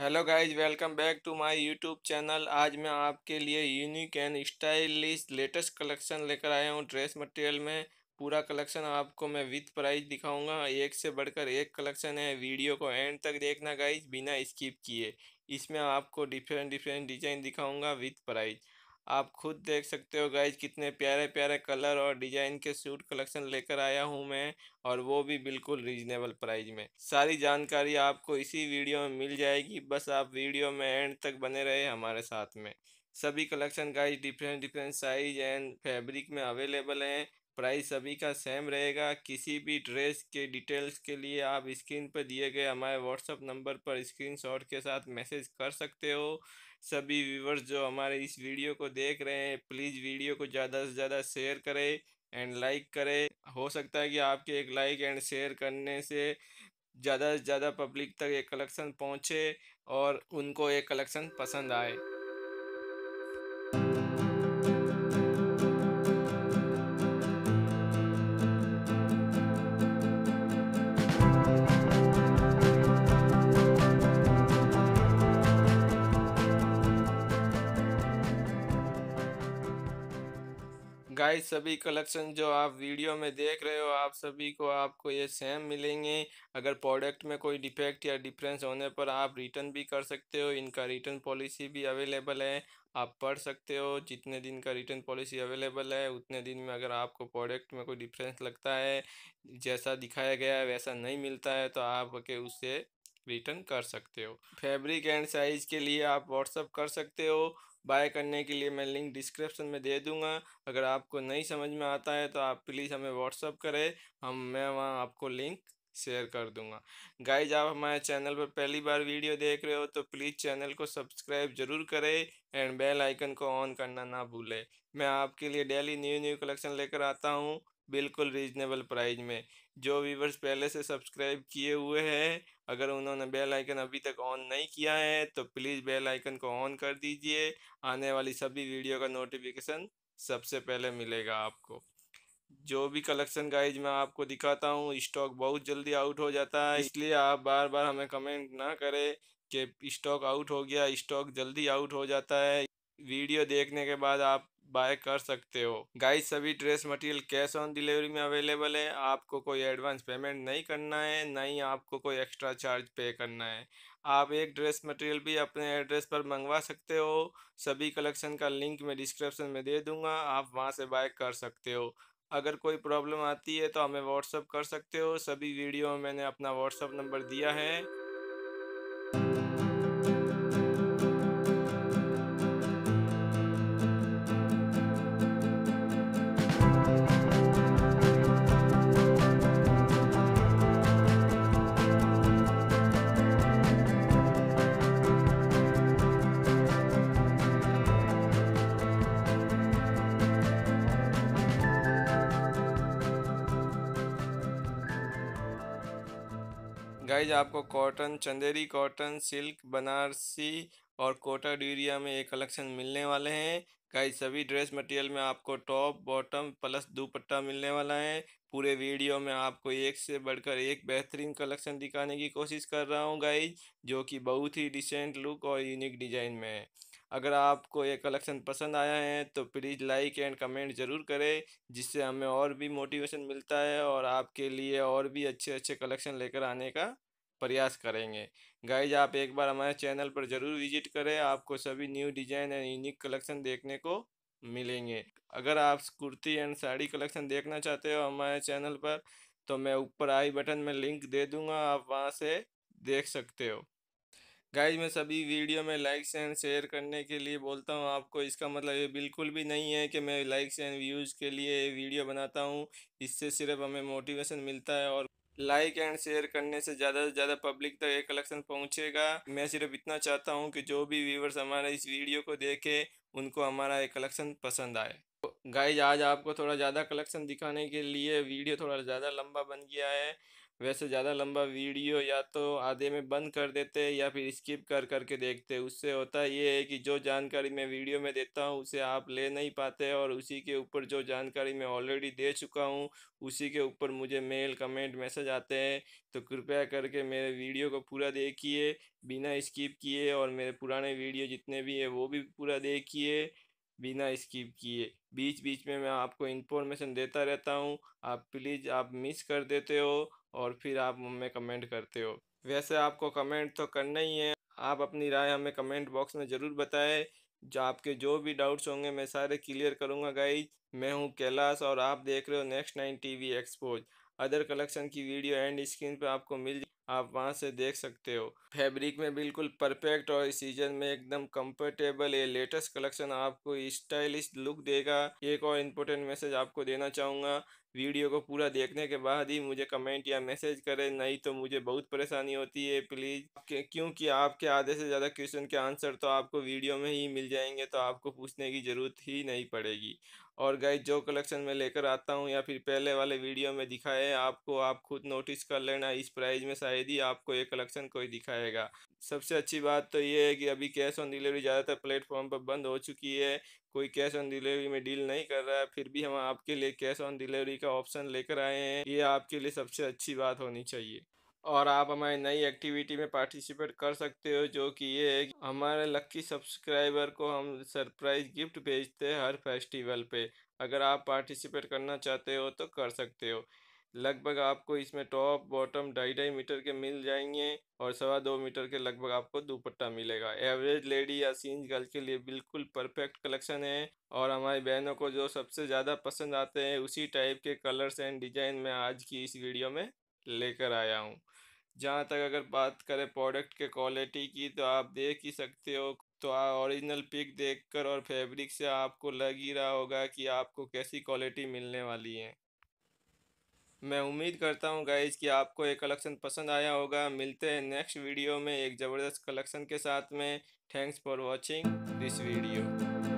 hello guys welcome back to my YouTube channel आज मैं आपके लिए unique and stylish latest collection लेकर आया हूँ ड्रेस मटेरियल में पूरा कलेक्शन आपको मैं विथ प्राइस दिखाऊंगा एक से बढ़कर एक कलेक्शन है वीडियो को एंड तक देखना गाइज बिना स्किप किए इसमें आपको डिफरेंट डिफरेंट डिज़ाइन दिखाऊँगा विथ प्राइज आप खुद देख सकते हो गाइज कितने प्यारे प्यारे कलर और डिजाइन के सूट कलेक्शन लेकर आया हूँ मैं और वो भी बिल्कुल रीजनेबल प्राइस में सारी जानकारी आपको इसी वीडियो में मिल जाएगी बस आप वीडियो में एंड तक बने रहे हमारे साथ में सभी collection guys different different size and fabric में अवेलेबल हैं प्राइस सभी का सेम रहेगा किसी भी ड्रेस के डिटेल्स के लिए आप स्क्रीन पर दिए गए हमारे व्हाट्सअप नंबर पर स्क्रीनशॉट के साथ मैसेज कर सकते हो सभी व्यूवर्स जो हमारे इस वीडियो को देख रहे हैं प्लीज़ वीडियो को ज़्यादा से ज़्यादा शेयर करें एंड लाइक करें हो सकता है कि आपके एक लाइक एंड शेयर करने से ज़्यादा से ज़्यादा पब्लिक तक ये कलेक्शन पहुँचे और उनको ये कलेक्शन पसंद आए गाइस सभी कलेक्शन जो आप वीडियो में देख रहे हो आप सभी को आपको ये सेम मिलेंगे अगर प्रोडक्ट में कोई डिफेक्ट या डिफरेंस होने पर आप रिटर्न भी कर सकते हो इनका रिटर्न पॉलिसी भी अवेलेबल है आप पढ़ सकते हो जितने दिन का रिटर्न पॉलिसी अवेलेबल है उतने दिन में अगर आपको प्रोडक्ट में कोई डिफरेंस लगता है जैसा दिखाया गया है वैसा नहीं मिलता है तो आप के उससे रिटर्न कर सकते हो फैब्रिक एंड साइज़ के लिए आप व्हाट्सअप कर सकते हो बाय करने के लिए मैं लिंक डिस्क्रिप्शन में दे दूंगा अगर आपको नहीं समझ में आता है तो आप प्लीज़ हमें व्हाट्सअप करें हम मैं वहाँ आपको लिंक शेयर कर दूंगा गाइज आप हमारे चैनल पर पहली बार वीडियो देख रहे हो तो प्लीज़ चैनल को सब्सक्राइब जरूर करें एंड बेल आइकन को ऑन करना ना भूलें मैं आपके लिए डेली न्यू न्यू कलेक्शन लेकर आता हूँ बिल्कुल रीजनेबल प्राइस में जो व्यूवर्स पहले से सब्सक्राइब किए हुए हैं अगर उन्होंने बेल आइकन अभी तक ऑन नहीं किया है तो प्लीज़ बेल आइकन को ऑन कर दीजिए आने वाली सभी वीडियो का नोटिफिकेशन सबसे पहले मिलेगा आपको जो भी कलेक्शन गाइज मैं आपको दिखाता हूँ स्टॉक बहुत जल्दी आउट हो जाता है इसलिए आप बार बार हमें कमेंट ना करें कि स्टॉक आउट हो गया स्टॉक जल्दी आउट हो जाता है वीडियो देखने के बाद आप बाय कर सकते हो गाइस सभी dress material cash on delivery में अवेलेबल है आपको कोई एडवांस पेमेंट नहीं करना है ना ही आपको कोई एक्स्ट्रा चार्ज पे करना है आप एक ड्रेस मटेरियल भी अपने एड्रेस पर मंगवा सकते हो सभी कलेक्शन का लिंक मैं डिस्क्रिप्शन में दे दूंगा आप वहाँ से बाय कर सकते हो अगर कोई प्रॉब्लम आती है तो हमें व्हाट्सअप कर सकते हो सभी वीडियो में मैंने अपना व्हाट्सअप नंबर दिया है गाइज आपको cotton Chanderi cotton silk Banarasi और कोटा डूरिया में ये कलेक्शन मिलने वाले हैं गाइज सभी ड्रेस मटेरियल में आपको टॉप बॉटम प्लस दुपट्टा मिलने वाला है पूरे वीडियो में आपको एक से बढ़कर एक बेहतरीन कलेक्शन दिखाने की कोशिश कर रहा हूँ गाइज जो कि बहुत ही डिसेंट लुक और यूनिक डिजाइन में है अगर आपको ये कलेक्शन पसंद आया है तो प्लीज़ लाइक एंड कमेंट ज़रूर करें जिससे हमें और भी मोटिवेशन मिलता है और आपके लिए और भी अच्छे अच्छे कलेक्शन लेकर आने का प्रयास करेंगे गाइज आप एक बार हमारे चैनल पर ज़रूर विजिट करें आपको सभी new design and unique collection देखने को मिलेंगे अगर आप कुर्ती एंड साड़ी कलेक्शन देखना चाहते हो हमारे चैनल पर तो मैं ऊपर आई बटन में लिंक दे दूंगा आप वहाँ से देख सकते हो गाइज मैं सभी वीडियो में लाइक्स एंड शेयर करने के लिए बोलता हूँ आपको इसका मतलब ये बिल्कुल भी नहीं है कि मैं लाइक्स एंड व्यूज़ के लिए वीडियो बनाता हूँ इससे सिर्फ हमें मोटिवेशन मिलता है और लाइक एंड शेयर करने से ज़्यादा से ज़्यादा पब्लिक तक ये कलेक्शन पहुँचेगा मैं सिर्फ इतना चाहता हूँ कि जो भी व्यूवर्स हमारे इस वीडियो को देखे उनको हमारा ये कलेक्शन पसंद आए तो गाइज आज आपको थोड़ा ज़्यादा कलेक्शन दिखाने के लिए वीडियो थोड़ा ज़्यादा लंबा बन गया है वैसे ज़्यादा लंबा वीडियो या तो आधे में बंद कर देते या फिर स्किप कर करके देखते उससे होता ये है कि जो जानकारी मैं वीडियो में देता हूँ उसे आप ले नहीं पाते और उसी के ऊपर जो जानकारी मैं ऑलरेडी दे चुका हूँ उसी के ऊपर मुझे मेल कमेंट मैसेज आते हैं तो कृपया करके मेरे वीडियो को पूरा देखिए बिना स्किप किए और मेरे पुराने वीडियो जितने भी है वो भी पूरा देखिए बिना स्किप किए बीच बीच में मैं आपको इन्फॉर्मेशन देता रहता हूँ आप प्लीज़ आप मिस कर देते हो और फिर आप हमें कमेंट करते हो वैसे आपको कमेंट तो करना ही है आप अपनी राय हमें कमेंट बॉक्स में ज़रूर बताएं जो आपके जो भी डाउट्स होंगे मैं सारे क्लियर करूँगा गाइज मैं हूँ कैलाश और आप देख रहे हो next nine T expose other collection की वीडियो एंड स्क्रीन पर आपको मिल आप वहाँ से देख सकते हो फैब्रिक में बिल्कुल परफेक्ट और इस सीजन में एकदम कंफर्टेबल ये लेटेस्ट कलेक्शन आपको स्टाइलिश लुक देगा एक और इम्पोर्टेंट मैसेज आपको देना चाहूँगा वीडियो को पूरा देखने के बाद ही मुझे कमेंट या मैसेज करें नहीं तो मुझे बहुत परेशानी होती है प्लीज़ क्योंकि आपके आधे से ज़्यादा क्वेश्चन के आंसर तो आपको वीडियो में ही मिल जाएंगे तो आपको पूछने की ज़रूरत ही नहीं पड़ेगी और गाइज जो कलेक्शन मैं लेकर आता हूँ या फिर पहले वाले वीडियो में दिखाए आपको आप खुद नोटिस कर लेना इस प्राइज़ में शायद शायद ही आपको ये कलेक्शन कोई दिखाएगा सबसे अच्छी बात तो ये है कि अभी कैश ऑन डिलीवरी ज़्यादातर प्लेटफॉर्म पर बंद हो चुकी है कोई कैश ऑन डिलीवरी में डील नहीं कर रहा है फिर भी हम आपके लिए कैश ऑन डिलीवरी का ऑप्शन लेकर आए हैं ये आपके लिए सबसे अच्छी बात होनी चाहिए और आप हमारी नई एक्टिविटी में पार्टिसिपेट कर सकते हो जो कि ये है कि हमारे लक्की सब्सक्राइबर को हम सरप्राइज गिफ्ट भेजते हैं हर फेस्टिवल पे अगर आप पार्टिसिपेट करना चाहते हो तो कर सकते हो लगभग आपको इसमें टॉप बॉटम ढाई ढाई मीटर के मिल जाएंगे और सवा दो मीटर के लगभग आपको दुपट्टा मिलेगा एवरेज लेडी या सीन गर्ल के लिए बिल्कुल परफेक्ट कलेक्शन है और हमारी बहनों को जो सबसे ज़्यादा पसंद आते हैं उसी टाइप के कलर्स एंड डिजाइन मैं आज की इस वीडियो में लेकर आया हूँ जहाँ तक अगर बात करें प्रोडक्ट के क्वालिटी की तो आप देख ही सकते हो तो ओरिजिनल पिक देखकर और फैब्रिक से आपको लग ही रहा होगा कि आपको कैसी क्वालिटी मिलने वाली है मैं उम्मीद करता हूँ गाइज कि आपको ये कलेक्शन पसंद आया होगा मिलते हैं नेक्स्ट वीडियो में एक ज़बरदस्त कलेक्शन के साथ में thanks for watching this video